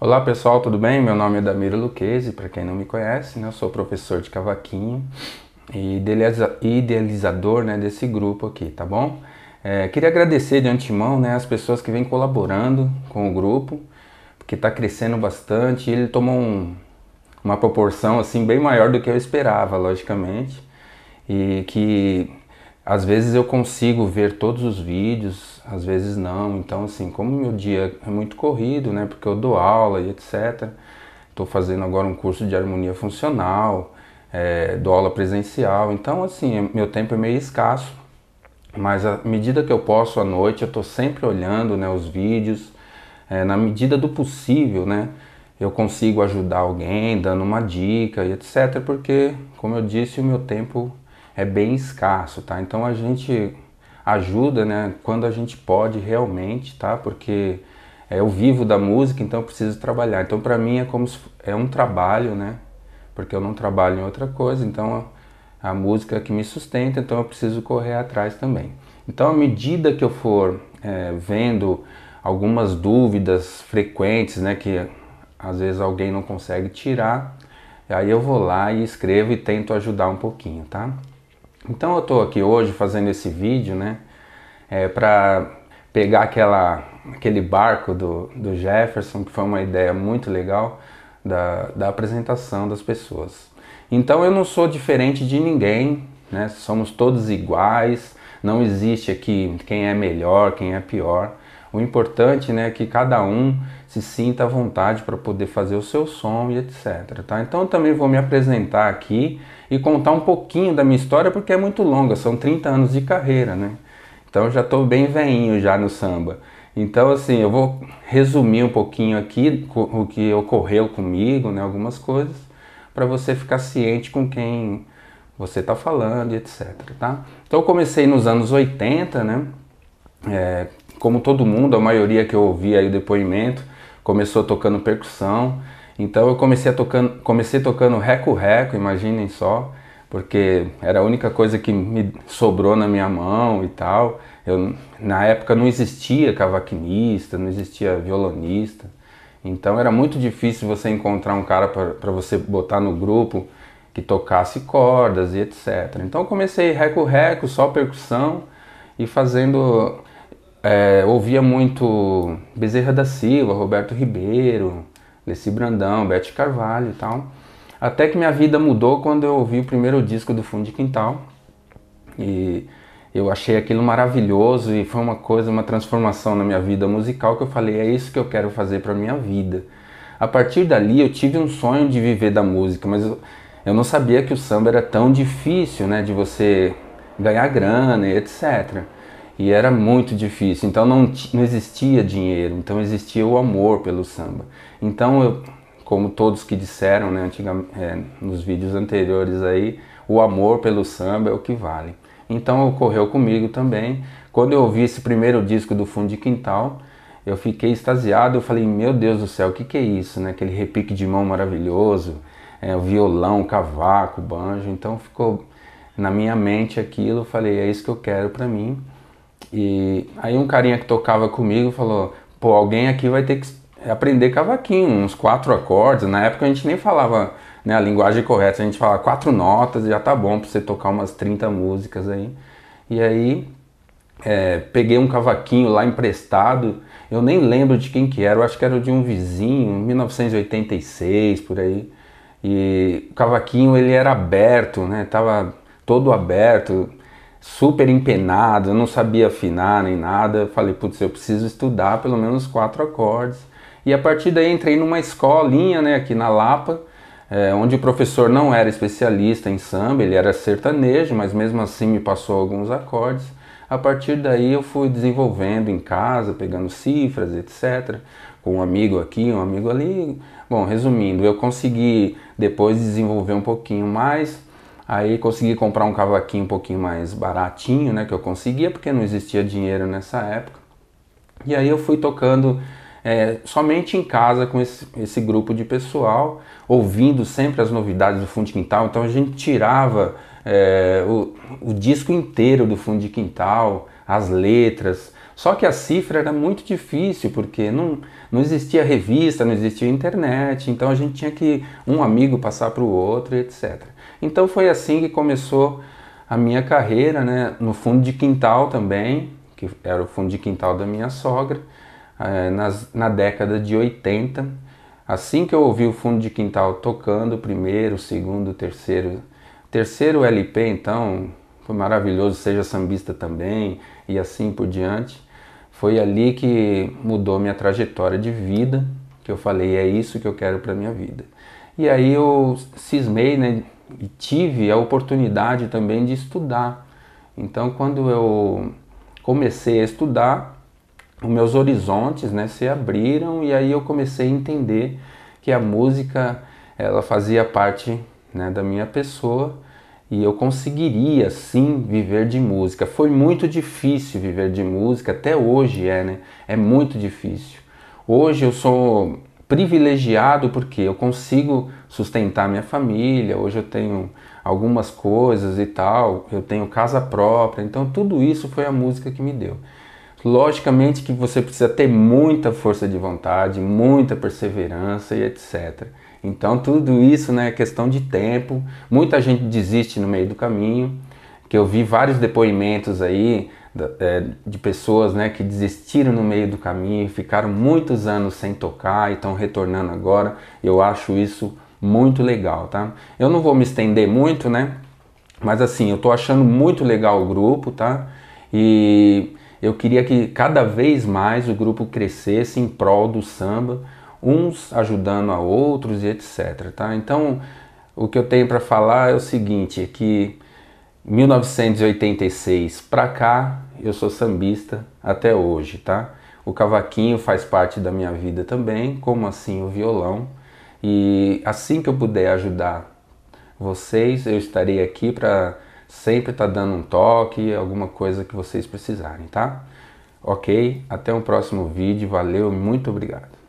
Olá pessoal, tudo bem? Meu nome é Damiro Luquezzi, para quem não me conhece, né? eu sou professor de cavaquinho e idealizador né, desse grupo aqui, tá bom? É, queria agradecer de antemão né, as pessoas que vêm colaborando com o grupo, porque está crescendo bastante e ele tomou um, uma proporção assim bem maior do que eu esperava, logicamente, e que às vezes eu consigo ver todos os vídeos, às vezes não. Então, assim, como meu dia é muito corrido, né? Porque eu dou aula e etc. Estou fazendo agora um curso de harmonia funcional, é, dou aula presencial. Então, assim, é, meu tempo é meio escasso. Mas à medida que eu posso à noite, eu estou sempre olhando né, os vídeos. É, na medida do possível, né? eu consigo ajudar alguém dando uma dica e etc, porque como eu disse, o meu tempo é bem escasso, tá? Então a gente ajuda, né, quando a gente pode realmente, tá? Porque é, eu vivo da música, então eu preciso trabalhar. Então para mim é como se, é um trabalho, né? Porque eu não trabalho em outra coisa, então a, a música é que me sustenta, então eu preciso correr atrás também. Então à medida que eu for é, vendo algumas dúvidas frequentes, né, que às vezes alguém não consegue tirar, aí eu vou lá e escrevo e tento ajudar um pouquinho, tá? Então eu estou aqui hoje fazendo esse vídeo, né, é, para pegar aquela, aquele barco do, do Jefferson, que foi uma ideia muito legal da, da apresentação das pessoas. Então eu não sou diferente de ninguém, né, somos todos iguais, não existe aqui quem é melhor, quem é pior. O importante né, é que cada um se sinta à vontade para poder fazer o seu som e etc. Tá? Então eu também vou me apresentar aqui e contar um pouquinho da minha história porque é muito longa, são 30 anos de carreira, né? Então eu já estou bem veinho já no samba. Então assim, eu vou resumir um pouquinho aqui o que ocorreu comigo, né, algumas coisas, para você ficar ciente com quem você está falando, e etc. Tá? Então eu comecei nos anos 80, né? É, como todo mundo, a maioria que eu ouvi aí o depoimento, começou tocando percussão. Então eu comecei tocando, comecei tocando reco-reco, imaginem só, porque era a única coisa que me sobrou na minha mão e tal. Eu, na época não existia cavaquinista, não existia violonista. Então era muito difícil você encontrar um cara para você botar no grupo que tocasse cordas e etc. Então eu comecei reco-reco, só percussão e fazendo é, ouvia muito Bezerra da Silva, Roberto Ribeiro, Leci Brandão, Bete Carvalho e tal. Até que minha vida mudou quando eu ouvi o primeiro disco do Fundo de Quintal. E eu achei aquilo maravilhoso e foi uma coisa, uma transformação na minha vida musical que eu falei, é isso que eu quero fazer para minha vida. A partir dali eu tive um sonho de viver da música, mas eu, eu não sabia que o samba era tão difícil, né, de você ganhar grana e etc e era muito difícil. Então não, não existia dinheiro, então existia o amor pelo samba. Então eu, como todos que disseram né, é, nos vídeos anteriores aí, o amor pelo samba é o que vale. Então ocorreu comigo também. Quando eu ouvi esse primeiro disco do Fundo de Quintal, eu fiquei extasiado. Eu falei, meu Deus do céu, o que, que é isso? Né? Aquele repique de mão maravilhoso, é, o violão, o cavaco, o banjo. Então ficou na minha mente aquilo. Eu falei, é isso que eu quero para mim. E aí um carinha que tocava comigo falou: pô, alguém aqui vai ter que aprender cavaquinho, uns quatro acordes. Na época a gente nem falava né, a linguagem correta, a gente falava quatro notas e já tá bom pra você tocar umas 30 músicas aí. E aí é, peguei um cavaquinho lá emprestado, eu nem lembro de quem que era, eu acho que era de um vizinho, 1986 por aí. E o cavaquinho ele era aberto, né? Tava todo aberto, super empenado, eu não sabia afinar nem nada. Falei, putz, eu preciso estudar pelo menos quatro acordes. E a partir daí entrei numa escolinha né, aqui na Lapa, é, onde o professor não era especialista em samba, ele era sertanejo, mas mesmo assim me passou alguns acordes. A partir daí eu fui desenvolvendo em casa, pegando cifras, etc. Com um amigo aqui, um amigo ali. Bom, resumindo, eu consegui depois desenvolver um pouquinho mais Aí consegui comprar um cavaquinho um pouquinho mais baratinho, né? Que eu conseguia, porque não existia dinheiro nessa época. E aí eu fui tocando é, somente em casa com esse, esse, grupo de pessoal, ouvindo sempre as novidades do fundo de quintal. Então a gente tirava é, o, o disco inteiro do fundo de quintal, as letras. Só que a cifra era muito difícil, porque não, não existia revista, não existia internet, então a gente tinha que um amigo passar para o outro, etc. Então foi assim que começou a minha carreira, né? No fundo de quintal também, que era o fundo de quintal da minha sogra, é, nas, na década de 80. Assim que eu ouvi o fundo de quintal tocando, primeiro, segundo, terceiro, terceiro LP, então foi maravilhoso, seja sambista também e assim por diante. Foi ali que mudou minha trajetória de vida, que eu falei, é isso que eu quero para minha vida. E aí eu cismei, né, e tive a oportunidade também de estudar. Então, quando eu comecei a estudar, os meus horizontes né, se abriram e aí eu comecei a entender que a música ela fazia parte né, da minha pessoa e eu conseguiria sim viver de música. Foi muito difícil viver de música, até hoje é, né? É muito difícil. Hoje eu sou privilegiado porque eu consigo sustentar minha família, hoje eu tenho algumas coisas e tal, eu tenho casa própria, então tudo isso foi a música que me deu. Logicamente que você precisa ter muita força de vontade, muita perseverança e etc. Então tudo isso né, é questão de tempo. Muita gente desiste no meio do caminho, que eu vi vários depoimentos aí é, de pessoas né, que desistiram no meio do caminho, ficaram muitos anos sem tocar e estão retornando agora. Eu acho isso muito legal, tá? Eu não vou me estender muito, né? Mas assim, eu tô achando muito legal o grupo, tá? E eu queria que cada vez mais o grupo crescesse em prol do samba, uns ajudando a outros e etc, tá? Então, o que eu tenho para falar é o seguinte, é que 1986 para cá, eu sou sambista até hoje, tá? O cavaquinho faz parte da minha vida também, como assim o violão. E assim que eu puder ajudar vocês, eu estarei aqui para sempre estar tá dando um toque, alguma coisa que vocês precisarem, tá? Ok? Até um próximo vídeo, valeu, muito obrigado.